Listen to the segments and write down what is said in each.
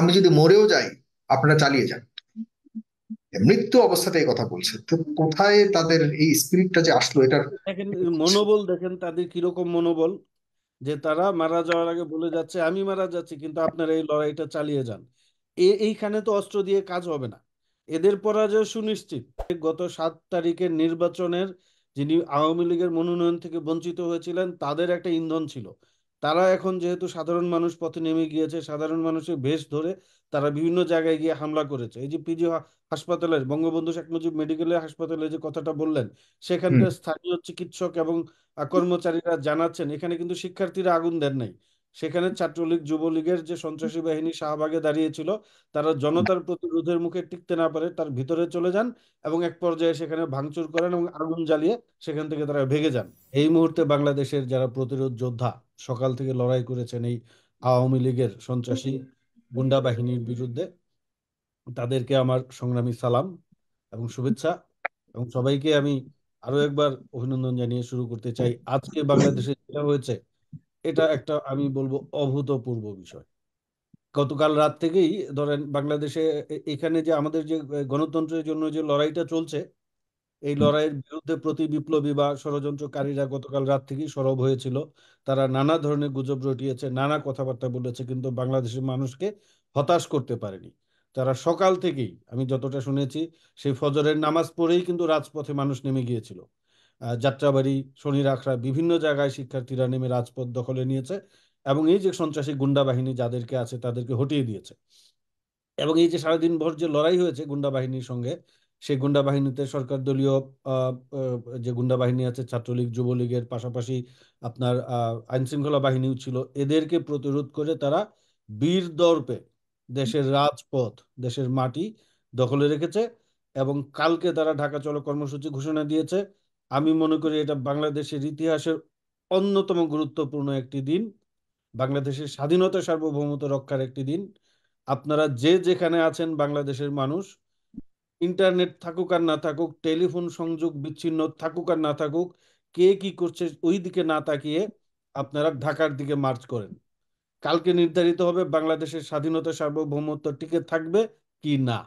আমি যদি মরেও যাই আপনারা চালিয়ে যান মৃত্যু অবস্থাতে এই কথা বলছে তো কোথায় তাদের এই স্পিরিটটা যে আসলো এটার মনোবল দেখেন তাদের কিরকম মনোবল যে তারা মারা যাওয়ার আগে বলে যাচ্ছে আমি মারা যাচ্ছি কিন্তু আপনারা এই লড়াইটা চালিয়ে যান এইখানে তো অস্ত্র দিয়ে কাজ হবে না এদের পরাজয় সুনিশ্চিত গত সাত তারিখের নির্বাচনের যিনি আওয়ামী লীগের মনোনয়ন থেকে বঞ্চিত হয়েছিলেন তাদের একটা ইন্ধন ছিল তারা এখন যেহেতু সাধারণ মানুষ পথে নেমে গিয়েছে সাধারণ মানুষের বেশ ধরে তারা বিভিন্ন জায়গায় গিয়ে হামলা করেছে এই যে পিজি হাসপাতালের বঙ্গবন্ধু শেখ মুজিব মেডিকেলের হাসপাতালে যে কথাটা বললেন সেখানকার স্থানীয় চিকিৎসক এবং কর্মচারীরা জানাচ্ছেন এখানে কিন্তু শিক্ষার্থীরা আগুন দেন নাই সেখানে ছাত্রলীগ যুবলীগের যে সন্ত্রাসী বাহিনী শাহবাগে দাঁড়িয়েছিল তারা জনতার প্রতিরোধের মুখে টিকতে না পারে তার ভিতরে চলে যান এবং এক পর্যায়ে সেখানে ভাঙচুর করেন এবং আগুন জ্বালিয়ে সেখান থেকে তারা ভেগে যান এই মুহূর্তে বাংলাদেশের যারা প্রতিরোধ যোদ্ধা সকাল থেকে লড়াই করেছেন এই আওয়ামী লীগের সন্ত্রাসী গুন্ডা বাহিনীর বিরুদ্ধে তাদেরকে আমার সংগ্রামী সালাম এবং শুভেচ্ছা এবং সবাইকে আমি আরো একবার অভিনন্দন জানিয়ে শুরু করতে চাই আজকে বাংলাদেশে যেটা হয়েছে এটা একটা আমি বলবো অভূতপূর্ব বিষয় গতকাল রাত থেকেই ধরেন বাংলাদেশে এখানে যে আমাদের যে গণতন্ত্রের জন্য যে লড়াইটা চলছে এই লড়াইয়ের বিরুদ্ধে প্রতি বিপ্লবী বা ষড়যন্ত্রকারীরা গতকাল রাত থেকেই সরব হয়েছিল তারা নানা ধরনের গুজব রটিয়েছে নানা কথাবার্তা বলেছে কিন্তু বাংলাদেশের মানুষকে হতাশ করতে পারেনি তারা সকাল থেকেই আমি যতটা শুনেছি সেই ফজরের নামাজ পড়েই কিন্তু রাজপথে মানুষ নেমে গিয়েছিল যাত্রাবাড়ি শনি রাখরা বিভিন্ন জায়গায় শিক্ষার্থীরা নেমে রাজপথ দখলে নিয়েছে এবং এই যে সন্ত্রাসী গুন্ডা বাহিনী যাদেরকে আছে তাদেরকে হটিয়ে দিয়েছে এবং এই যে সারাদিন ভর যে লড়াই হয়েছে গুন্ডা বাহিনীর সঙ্গে সেই গুন্ডা বাহিনীতে সরকার দলীয় যে গুন্ডা বাহিনী আছে ছাত্রলীগ যুবলীগের পাশাপাশি আপনার আইন শৃঙ্খলা বাহিনীও ছিল এদেরকে প্রতিরোধ করে তারা বীর দর্পে দেশের রাজপথ দেশের মাটি দখলে রেখেছে এবং কালকে তারা ঢাকা চলো কর্মসূচি ঘোষণা দিয়েছে আমি মনে করি এটা বাংলাদেশের ইতিহাসের অন্যতম গুরুত্বপূর্ণ একটি দিন বাংলাদেশের স্বাধীনতা সার্বভৌমত্ব রক্ষার একটি দিন আপনারা যে যেখানে আছেন বাংলাদেশের মানুষ ইন্টারনেট থাকুক আর না থাকুক টেলিফোন সংযোগ বিচ্ছিন্ন থাকুক আর না থাকুক কে কি করছে ওই দিকে না তাকিয়ে আপনারা ঢাকার দিকে মার্চ করেন কালকে নির্ধারিত হবে বাংলাদেশের স্বাধীনতা সার্বভৌমত্ব টিকে থাকবে কি না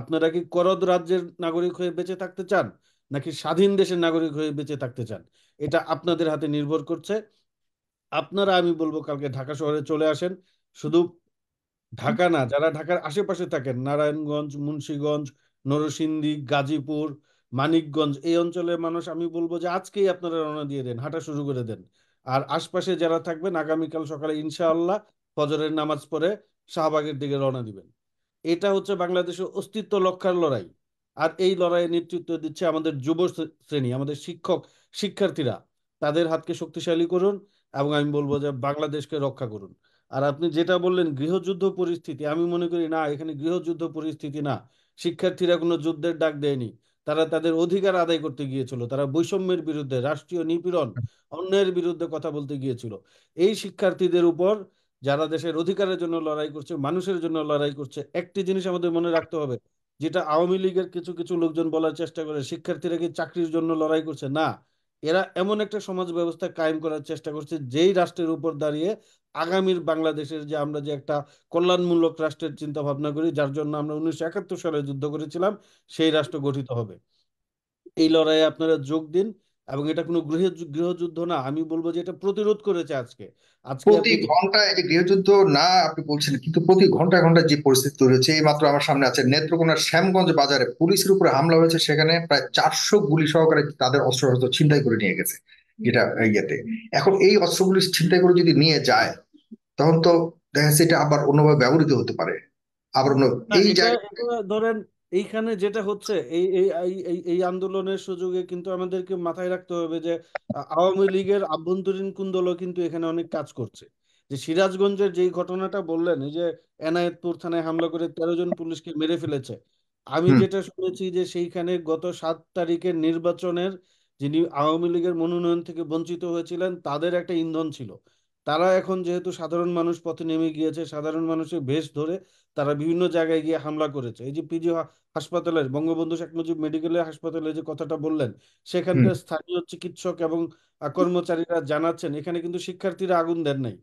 আপনারা কি করদ রাজ্যের নাগরিক হয়ে বেঁচে থাকতে চান নাকি স্বাধীন দেশের নাগরিক হয়ে বেঁচে থাকতে চান এটা আপনাদের হাতে নির্ভর করছে আপনারা আমি বলবো কালকে ঢাকা শহরে চলে আসেন শুধু ঢাকা না যারা ঢাকার আশেপাশে থাকেন নারায়ণগঞ্জ মুন্সীগঞ্জ নরসিংদী গাজীপুর মানিকগঞ্জ এই অঞ্চলের মানুষ আমি বলবো যে আজকেই আপনারা রওনা দিয়ে দেন হাঁটা শুরু করে দেন আর আশপাশে যারা থাকবেন আগামীকাল সকালে ইনশাআল্লাহ ফজরের নামাজ পড়ে শাহবাগের দিকে রওনা দিবেন এটা হচ্ছে বাংলাদেশের অস্তিত্ব লক্ষার লড়াই আর এই লড়াইয়ে নেতৃত্ব দিচ্ছে আমাদের যুব শ্রেণী আমাদের শিক্ষক শিক্ষার্থীরা তাদের হাতকে শক্তিশালী করুন এবং আমি বলবো যে বাংলাদেশকে রক্ষা করুন আর আপনি যেটা বললেন গৃহযুদ্ধ পরিস্থিতি আমি মনে করি না এখানে গৃহযুদ্ধ পরিস্থিতি না শিক্ষার্থীরা কোনো যুদ্ধের ডাক দেয়নি তারা তাদের অধিকার আদায় করতে গিয়েছিল তারা বৈষম্যের বিরুদ্ধে রাষ্ট্রীয় নিপীড়ন অন্যের বিরুদ্ধে কথা বলতে গিয়েছিল এই শিক্ষার্থীদের উপর যারা দেশের অধিকারের জন্য লড়াই করছে মানুষের জন্য লড়াই করছে একটি জিনিস আমাদের মনে রাখতে হবে যেটা আওয়ামী লীগের কিছু কিছু লোকজন বলার চেষ্টা করে শিক্ষার্থীরা কি চাকরির জন্য লড়াই করছে না এরা এমন একটা সমাজ ব্যবস্থা কায়েম করার চেষ্টা করছে যেই রাষ্ট্রের উপর দাঁড়িয়ে আগামীর বাংলাদেশের যে আমরা যে একটা কল্যাণমূলক রাষ্ট্রের চিন্তা ভাবনা করি যার জন্য আমরা উনিশশো একাত্তর সালে যুদ্ধ করেছিলাম সেই রাষ্ট্র গঠিত হবে এই লড়াইয়ে আপনারা যোগ দিন এবং এটা কোনো গৃহ গৃহযুদ্ধ না আমি বলবো যে এটা প্রতিরোধ করেছে আজকে আজকে প্রতি ঘন্টায় যে গৃহযুদ্ধ না আপনি বলছেন কিন্তু প্রতি ঘন্টা ঘন্টা যে পরিস্থিতি তৈরি হচ্ছে এই মাত্র আমার সামনে আছে নেত্রকোনার শ্যামগঞ্জ বাজারে পুলিশের উপরে হামলা হয়েছে সেখানে প্রায় চারশো গুলি সহকারে তাদের অস্ত্র অস্ত্রশস্ত্র ছিনতাই করে নিয়ে গেছে যেটা ইয়েতে এখন এই অস্ত্রগুলি ছিনতাই করে যদি নিয়ে যায় তখন তো দেখা যাচ্ছে এটা আবার অন্যভাবে ব্যবহৃত হতে পারে আবার অন্য এই জায়গায় ধরেন এইখানে যেটা হচ্ছে এই এই এই আন্দোলনের সুযোগে কিন্তু আমাদেরকে মাথায় রাখতে হবে যে আওয়ামী লীগের আভ্যন্তরীণ কুন্দল কিন্তু এখানে অনেক কাজ করছে যে সিরাজগঞ্জের যেই ঘটনাটা বললেন যে এনায়েতপুর থানায় হামলা করে তেরো জন পুলিশকে মেরে ফেলেছে আমি যেটা শুনেছি যে সেইখানে গত সাত তারিখের নির্বাচনের যিনি আওয়ামী লীগের মনোনয়ন থেকে বঞ্চিত হয়েছিলেন তাদের একটা ইন্ধন ছিল তারা এখন যেহেতু সাধারণ মানুষ পথে নেমে গিয়েছে সাধারণ মানুষের বেশ ধরে তারা বিভিন্ন জায়গায় গিয়ে হামলা করেছে এই যে পিজি হাসপাতালের বঙ্গবন্ধু শেখ মুজিব মেডিকেলের হাসপাতালে যে কথাটা বললেন সেখানকার স্থানীয় চিকিৎসক এবং কর্মচারীরা জানাচ্ছেন এখানে কিন্তু শিক্ষার্থীরা আগুন দেন নাই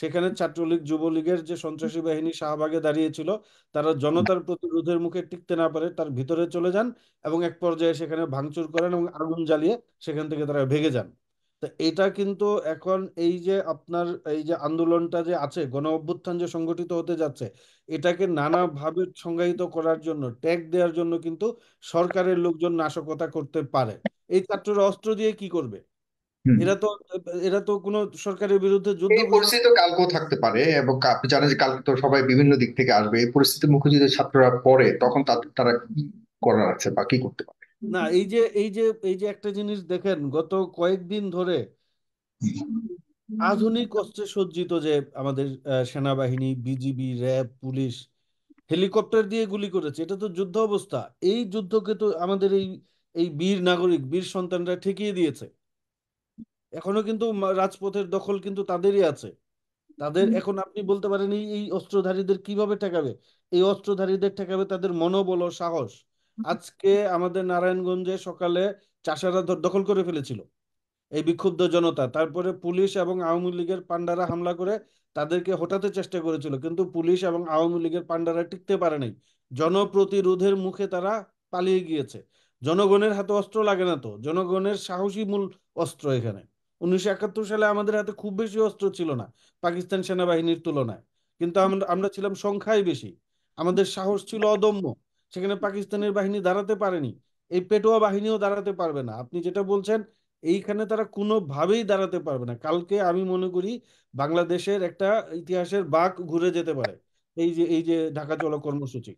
সেখানে ছাত্রলীগ যুবলীগের যে সন্ত্রাসী বাহিনী শাহবাগে দাঁড়িয়েছিল তারা জনতার প্রতিরোধের মুখে টিকতে না পারে তার ভিতরে চলে যান এবং এক পর্যায়ে সেখানে ভাঙচুর করেন এবং আগুন জ্বালিয়ে সেখান থেকে তারা ভেগে যান তো এটা কিন্তু এখন এই যে আপনার এই যে আন্দোলনটা যে আছে গণ অভ্যুত্থান যে সংগঠিত হতে যাচ্ছে এটাকে নানাভাবে সংজ্ঞায়িত করার জন্য ট্যাগ দেওয়ার জন্য কিন্তু সরকারের লোকজন নাশকতা করতে পারে এই ছাত্ররা অস্ত্র দিয়ে কি করবে এরা তো এরা তো কোনো সরকারের বিরুদ্ধে যুদ্ধ এই পরিস্থিতি কালকেও থাকতে পারে এবং আপনি জানেন যে কালকে তো সবাই বিভিন্ন দিক থেকে আসবে এই পরিস্থিতির মুখে যদি ছাত্ররা পড়ে তখন তারা কি করার আছে বা কি করতে পারে না এই যে এই যে এই যে একটা জিনিস দেখেন গত কয়েকদিন ধরে আধুনিক অস্ত্রে সজ্জিত যে আমাদের সেনাবাহিনী বিজিবি র্যাব পুলিশ হেলিকপ্টার দিয়ে গুলি করেছে এটা তো যুদ্ধ অবস্থা এই যুদ্ধকে তো আমাদের এই এই বীর নাগরিক বীর সন্তানরা ঠেকিয়ে দিয়েছে এখনো কিন্তু রাজপথের দখল কিন্তু তাদেরই আছে তাদের এখন আপনি বলতে পারেন এই অস্ত্রধারীদের কিভাবে ঠেকাবে এই অস্ত্রধারীদের ঠেকাবে তাদের মনোবল ও সাহস আজকে আমাদের নারায়ণগঞ্জে সকালে চাষারা দখল করে ফেলেছিল এই বিক্ষুব্ধ জনতা তারপরে পুলিশ এবং আওয়ামী লীগের পান্ডারা হামলা করে তাদেরকে হটাতে চেষ্টা করেছিল কিন্তু পুলিশ এবং আওয়ামী লীগের পান্ডারা টিকতে পারে নাই জনপ্রতিরোধের মুখে তারা পালিয়ে গিয়েছে জনগণের হাতে অস্ত্র লাগে না তো জনগণের সাহসী মূল অস্ত্র এখানে উনিশশো সালে আমাদের হাতে খুব বেশি অস্ত্র ছিল না পাকিস্তান সেনাবাহিনীর তুলনায় কিন্তু আমরা আমরা ছিলাম সংখ্যায় বেশি আমাদের সাহস ছিল অদম্য সেখানে পাকিস্তানের বাহিনী দাঁড়াতে পারেনি এই পেটোয়া বাহিনীও দাঁড়াতে পারবে না আপনি যেটা বলছেন এইখানে তারা কোনোভাবেই দাঁড়াতে পারবে না কালকে আমি মনে করি বাংলাদেশের একটা ইতিহাসের বাঘ ঘুরে যেতে পারে এই যে এই যে ঢাকা চলো কর্মসূচি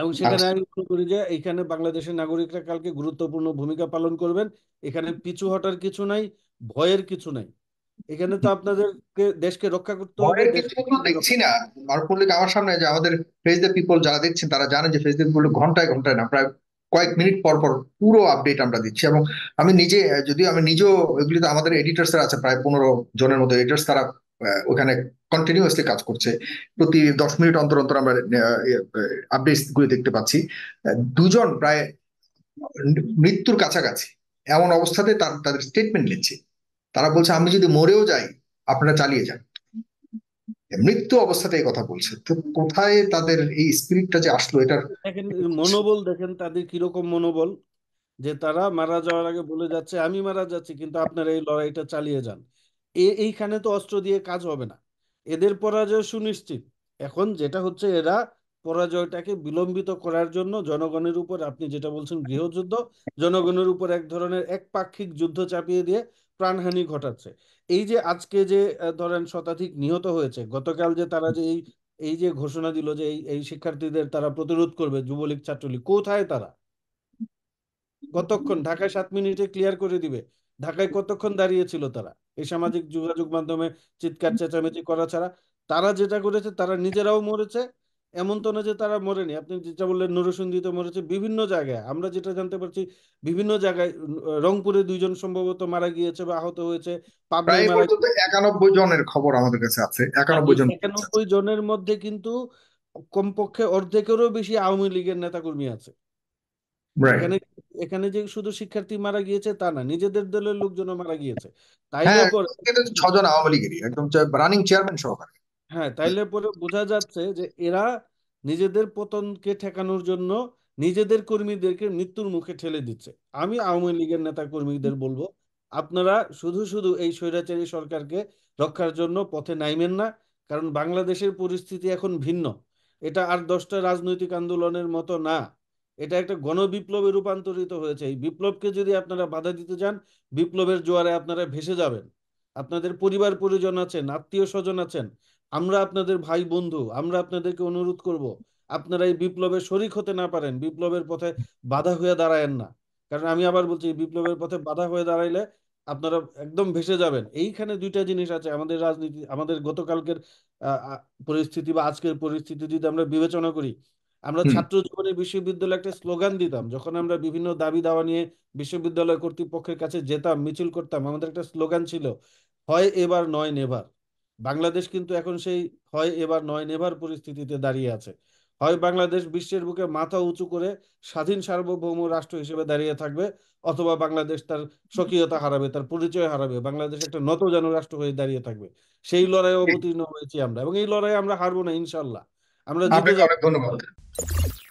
এবং সেখানে আচ্ছা। আমি মনে করি যে এইখানে বাংলাদেশের নাগরিকরা কালকে গুরুত্বপূর্ণ ভূমিকা পালন করবেন এখানে পিছু হটার কিছু নাই ভয়ের কিছু নাই এখানে তো আপনাদেরকে দেশকে রক্ষা করতে হবে দেখছি না মার্কুলিক আমার সামনে যে আমাদের ফেস দ্য পিপল যারা দেখছেন তারা জানে যে ফেস দ্য পিপল ঘন্টায় ঘন্টায় না প্রায় কয়েক মিনিট পর পর পুরো আপডেট আমরা দিচ্ছি এবং আমি নিজে যদি আমি নিজেও এগুলি তো আমাদের এডিটার্স আছে প্রায় পনেরো জনের মতো এডিটার্স তারা ওখানে কন্টিনিউয়াসলি কাজ করছে প্রতি দশ মিনিট অন্তর অন্তর আমরা আপডেট গুলি দেখতে পাচ্ছি দুজন প্রায় মৃত্যুর কাছাকাছি এমন অবস্থাতে তাদের স্টেটমেন্ট নিচ্ছে তারা বলছে আমি যদি মরেও যাই আপনারা চালিয়ে যান মৃত্যু অবস্থাতে এই কথা বলছে তো কোথায় তাদের এই স্পিরিটটা যে আসলো এটার মনোবল দেখেন তাদের কিরকম মনোবল যে তারা মারা যাওয়ার আগে বলে যাচ্ছে আমি মারা যাচ্ছি কিন্তু আপনারা এই লড়াইটা চালিয়ে যান এইখানে তো অস্ত্র দিয়ে কাজ হবে না এদের পরাজয় সুনিশ্চিত এখন যেটা হচ্ছে এরা পরাজয়টাকে বিলম্বিত করার জন্য জনগণের উপর আপনি যেটা বলছেন গৃহযুদ্ধ জনগণের উপর এক ধরনের একপাক্ষিক যুদ্ধ চাপিয়ে দিয়ে প্রাণহানি ঘটাচ্ছে এই যে আজকে যে ধরেন শতাধিক নিহত হয়েছে গতকাল যে তারা যে এই যে ঘোষণা দিল যে এই এই শিক্ষার্থীদের তারা প্রতিরোধ করবে যুবলীগ ছাত্রলীগ কোথায় তারা কতক্ষণ ঢাকায় সাত মিনিটে ক্লিয়ার করে দিবে ঢাকায় কতক্ষণ দাঁড়িয়েছিল তারা এই সামাজিক যোগাযোগ মাধ্যমে চিৎকার চেঁচামেচি করা ছাড়া তারা যেটা করেছে তারা নিজেরাও মরেছে এমন তো না যে তারা মরেনি আপনি যেটা বললেন তো মরেছে বিভিন্ন জায়গায় আমরা যেটা জানতে পারছি বিভিন্ন জায়গায় রংপুরে দুইজন সম্ভবত মারা গিয়েছে বা আহত হয়েছে একানব্বই জনের খবর আমাদের কাছে আছে একানব্বই জন একানব্বই জনের মধ্যে কিন্তু কমপক্ষে অর্ধেকেরও বেশি আওয়ামী লীগের নেতাকর্মী আছে এখানে এখানে যে শুধু শিক্ষার্থী মারা গিয়েছে তা না নিজেদের দলের লোকজনও মারা গিয়েছে তাই হ্যাঁ, পরে ছজন আওয়ামী লীগের একদম রানিং চেয়ারম্যান সহকারে হ্যাঁ তাইলে পরে বোঝা যাচ্ছে যে এরা নিজেদের পতনকে ঠেকানোর জন্য নিজেদের কর্মীদেরকে মৃত্যুর মুখে ঠেলে দিচ্ছে আমি আওয়ামী লীগের নেতা কর্মীদের বলবো আপনারা শুধু শুধু এই স্বৈরাচারী সরকারকে রক্ষার জন্য পথে নাইমেন না কারণ বাংলাদেশের পরিস্থিতি এখন ভিন্ন এটা আর দশটা রাজনৈতিক আন্দোলনের মতো না এটা একটা গণবিপ্লবে রূপান্তরিত হয়েছে এই বিপ্লবকে যদি আপনারা বাধা দিতে যান বিপ্লবের জোয়ারে আপনারা ভেসে যাবেন আপনাদের পরিবার পরিজন আছেন আত্মীয় স্বজন আছেন আমরা আপনাদের ভাই বন্ধু আমরা আপনাদেরকে অনুরোধ করব আপনারা এই বিপ্লবে শরিক হতে না পারেন বিপ্লবের পথে বাধা হয়ে দাঁড়ায়েন না কারণ আমি আবার বলছি বিপ্লবের পথে বাধা হয়ে দাঁড়াইলে আপনারা একদম ভেসে যাবেন এইখানে দুইটা জিনিস আছে আমাদের রাজনীতি আমাদের গতকালকের পরিস্থিতি বা আজকের পরিস্থিতি যদি আমরা বিবেচনা করি আমরা ছাত্র জীবনে বিশ্ববিদ্যালয়ে একটা স্লোগান দিতাম যখন আমরা বিভিন্ন দাবি দাওয়া নিয়ে বিশ্ববিদ্যালয় কর্তৃপক্ষের কাছে যেতাম মিছিল করতাম আমাদের একটা স্লোগান ছিল হয় এবার নয় নেবার বাংলাদেশ কিন্তু এখন সেই হয় এবার নয় নেভার পরিস্থিতিতে দাঁড়িয়ে আছে হয় বাংলাদেশ বিশ্বের বুকে মাথা উঁচু করে স্বাধীন সার্বভৌম রাষ্ট্র হিসেবে দাঁড়িয়ে থাকবে অথবা বাংলাদেশ তার স্বকীয়তা হারাবে তার পরিচয় হারাবে বাংলাদেশ একটা নত যেন রাষ্ট্র হয়ে দাঁড়িয়ে থাকবে সেই লড়াই অবতীর্ণ হয়েছি আমরা এবং এই লড়াই আমরা হারবো না ইনশাল্লাহ আমরা জিতে ধন্যবাদ